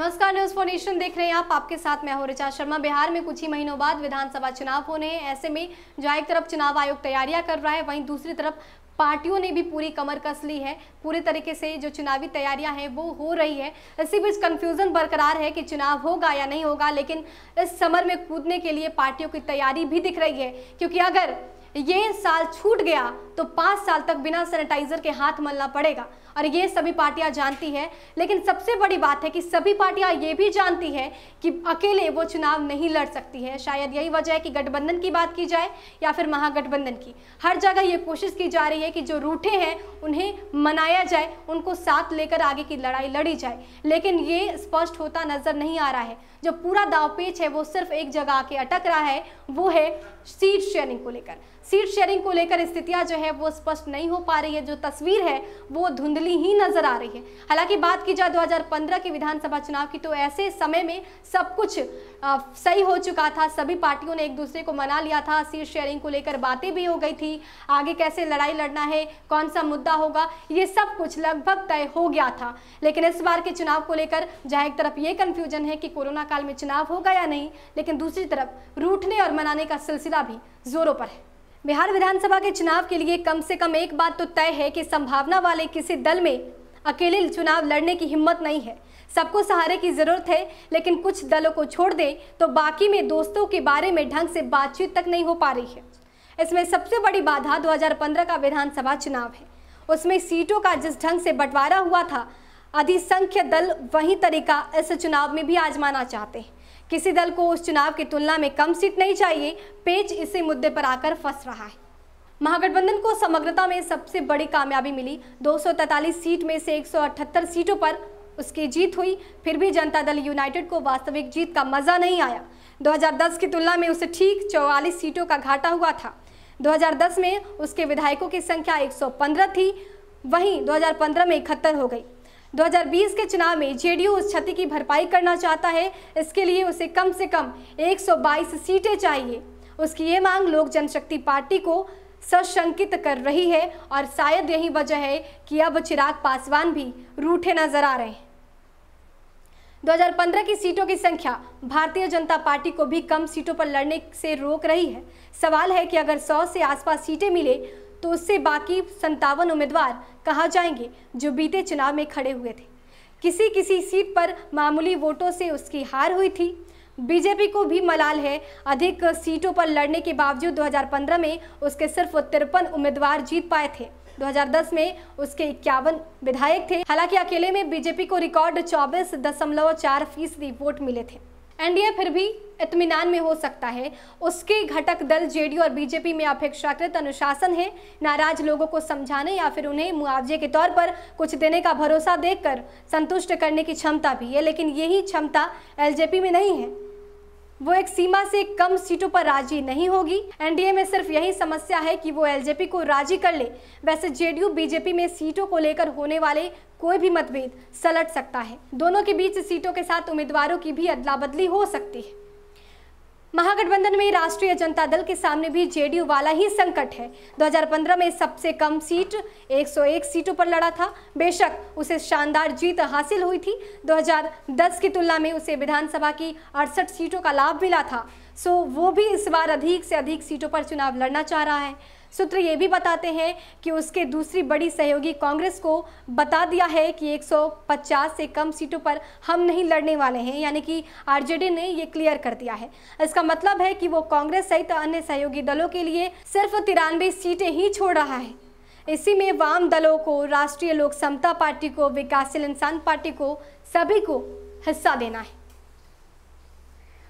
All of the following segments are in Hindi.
नमस्कार न्यूज फोर नेशन देख रहे हैं आप आपके साथ मैं हूं ऋचा शर्मा बिहार में कुछ ही महीनों बाद विधानसभा चुनाव होने हैं ऐसे में जहाँ एक तरफ चुनाव आयोग तैयारियां कर रहा है वहीं दूसरी तरफ पार्टियों ने भी पूरी कमर कस ली है पूरे तरीके से जो चुनावी तैयारियां हैं वो हो रही है इसी बीच कंफ्यूजन बरकरार है कि चुनाव होगा या नहीं होगा लेकिन इस समर में कूदने के लिए पार्टियों की तैयारी भी दिख रही है क्योंकि अगर ये साल छूट गया तो पाँच साल तक बिना सैनिटाइजर के हाथ मलना पड़ेगा और ये सभी पार्टियां जानती है लेकिन सबसे बड़ी बात है कि सभी पार्टियां ये भी जानती है कि अकेले वो चुनाव नहीं लड़ सकती है शायद यही वजह है कि गठबंधन की बात की जाए या फिर महागठबंधन की हर जगह ये कोशिश की जा रही है कि जो रूठे हैं उन्हें मनाया जाए उनको साथ लेकर आगे की लड़ाई लड़ी जाए लेकिन ये स्पष्ट होता नजर नहीं आ रहा है जो पूरा दावपेच है वो सिर्फ एक जगह आके अटक रहा है वो है सीट शेयरिंग को लेकर सीट शेयरिंग को लेकर स्थितियां जो है वो स्पष्ट नहीं हो पा रही है जो तस्वीर है वो धुंधली ही नजर आ रही है हालांकि बात की जाए 2015 के विधानसभा चुनाव की तो ऐसे समय में सब कुछ आ, सही हो चुका था सभी पार्टियों ने एक दूसरे को मना लिया था सीट शेयरिंग को लेकर बातें भी हो गई थी आगे कैसे लड़ाई लड़ना है कौन सा मुद्दा होगा ये सब कुछ लगभग तय हो गया था लेकिन इस बार के चुनाव को लेकर जहाँ एक तरफ ये कन्फ्यूजन है कि कोरोना काल में चुनाव होगा या नहीं लेकिन दूसरी तरफ रूठने और मनाने का सिलसिला भी जोरों पर है बिहार विधानसभा के चुनाव के लिए कम से कम एक बात तो तय है कि संभावना वाले किसी दल में अकेले चुनाव लड़ने की हिम्मत नहीं है सबको सहारे की जरूरत है लेकिन कुछ दलों को छोड़ दें तो बाकी में दोस्तों के बारे में ढंग से बातचीत तक नहीं हो पा रही है इसमें सबसे बड़ी बाधा 2015 का विधानसभा चुनाव है उसमें सीटों का जिस ढंग से बंटवारा हुआ था अधिसंख्य दल वही तरीका इस चुनाव में भी आजमाना चाहते हैं किसी दल को उस चुनाव की तुलना में कम सीट नहीं चाहिए पेज इसी मुद्दे पर आकर फंस रहा है महागठबंधन को समग्रता में सबसे बड़ी कामयाबी मिली दो सीट में से एक सीटों पर उसकी जीत हुई फिर भी जनता दल यूनाइटेड को वास्तविक जीत का मजा नहीं आया 2010 की तुलना में उसे ठीक 44 सीटों का घाटा हुआ था 2010 में उसके विधायकों की संख्या 115 थी वहीं 2015 में इकहत्तर हो गई 2020 के चुनाव में जेडीयू उस क्षति की भरपाई करना चाहता है इसके लिए उसे कम से कम 122 सीटें चाहिए उसकी ये मांग लोक जनशक्ति पार्टी को सशंकित कर रही है और शायद यही वजह है कि अब चिराग पासवान भी रूठे नजर आ रहे हैं 2015 की सीटों की संख्या भारतीय जनता पार्टी को भी कम सीटों पर लड़ने से रोक रही है सवाल है कि अगर 100 से आसपास सीटें मिले तो उससे बाकी संतावन उम्मीदवार कहा जाएंगे जो बीते चुनाव में खड़े हुए थे किसी किसी सीट पर मामूली वोटों से उसकी हार हुई थी बीजेपी को भी मलाल है अधिक सीटों पर लड़ने के बावजूद 2015 में उसके सिर्फ तिरपन उम्मीदवार जीत पाए थे 2010 में उसके इक्यावन विधायक थे हालांकि अकेले में बीजेपी को रिकॉर्ड चौबीस दशमलव चार फीसदी वोट मिले थे एनडीए फिर भी इतमान में हो सकता है उसके घटक दल जेडीयू और बीजेपी में अपेक्षाकृत अनुशासन है नाराज लोगों को समझाने या फिर उन्हें मुआवजे के तौर पर कुछ देने का भरोसा देकर संतुष्ट करने की क्षमता भी है लेकिन यही क्षमता एलजेपी में नहीं है वो एक सीमा से कम सीटों पर राजी नहीं होगी एनडीए में सिर्फ यही समस्या है कि वो एलजेपी को राजी कर ले वैसे जेडीयू बीजेपी में सीटों को लेकर होने वाले कोई भी मतभेद सलट सकता है दोनों के बीच सीटों के साथ उम्मीदवारों की भी अदला बदली हो सकती है महागठबंधन में राष्ट्रीय जनता दल के सामने भी जेडीयू वाला ही संकट है 2015 में सबसे कम सीट 101 सीटों पर लड़ा था बेशक उसे शानदार जीत हासिल हुई थी 2010 की तुलना में उसे विधानसभा की अड़सठ सीटों का लाभ मिला था सो वो भी इस बार अधिक से अधिक सीटों पर चुनाव लड़ना चाह रहा है सूत्र ये भी बताते हैं कि उसके दूसरी बड़ी सहयोगी कांग्रेस को बता दिया है कि 150 से कम सीटों पर हम नहीं लड़ने वाले हैं यानी कि आरजेडी ने ये क्लियर कर दिया है इसका मतलब है कि वो कांग्रेस सहित अन्य सहयोगी दलों के लिए सिर्फ तिरानवे सीटें ही छोड़ रहा है इसी में वाम दलों को राष्ट्रीय लोक समता पार्टी को विकासशील इंसान पार्टी को सभी को हिस्सा देना है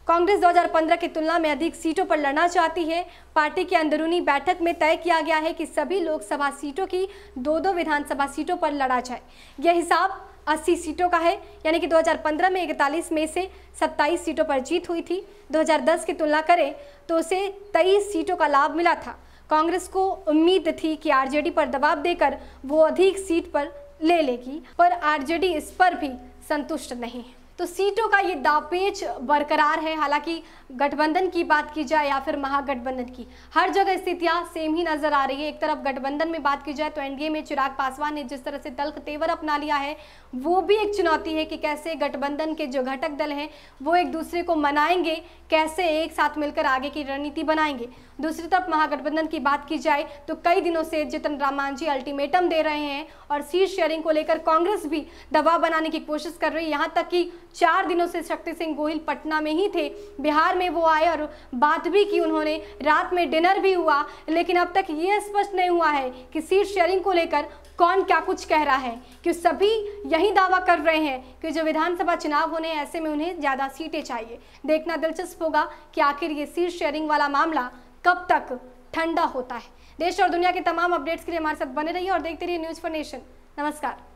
कांग्रेस 2015 की तुलना में अधिक सीटों पर लड़ना चाहती है पार्टी की अंदरूनी बैठक में तय किया गया है कि सभी लोकसभा सीटों की दो दो विधानसभा सीटों पर लड़ा जाए यह हिसाब 80 सीटों का है यानी कि 2015 में 41 में से 27 सीटों पर जीत हुई थी 2010 की तुलना करें तो उसे 23 सीटों का लाभ मिला था कांग्रेस को उम्मीद थी कि आरजेडी पर दबाव देकर वो अधिक सीट पर ले लेगी पर आरजेडी इस पर भी संतुष्ट नहीं है तो सीटों का ये दापेच बरकरार है हालांकि गठबंधन की बात की जाए या फिर महागठबंधन की हर जगह स्थितियां सेम ही नजर आ रही है एक तरफ गठबंधन में बात की जाए तो एनडीए में चिराग पासवान ने जिस तरह से तल्ख तेवर अपना लिया है वो भी एक चुनौती है कि कैसे गठबंधन के जो घटक दल हैं वो एक दूसरे को मनाएंगे कैसे एक साथ मिलकर आगे की रणनीति बनाएंगे दूसरी तरफ महागठबंधन की बात की जाए तो कई दिनों से जितन राम मांझी अल्टीमेटम दे रहे हैं और सीट शेयरिंग को लेकर कांग्रेस भी दबाव बनाने की कोशिश कर रही है यहाँ तक कि चार दिनों से शक्ति सिंह गोहिल पटना में ही थे बिहार में वो आए और बात भी की उन्होंने रात में डिनर भी हुआ लेकिन अब तक ये स्पष्ट नहीं हुआ है कि सीट शेयरिंग को लेकर कौन क्या कुछ कह रहा है कि सभी यही दावा कर रहे हैं कि जो विधानसभा चुनाव होने हैं ऐसे में उन्हें ज़्यादा सीटें चाहिए देखना दिलचस्प होगा कि आखिर ये सीट शेयरिंग वाला मामला कब तक ठंडा होता है देश और दुनिया के तमाम अपडेट्स के लिए हमारे साथ बने रहिए और देखते रहिए न्यूज़ फॉर नेशन नमस्कार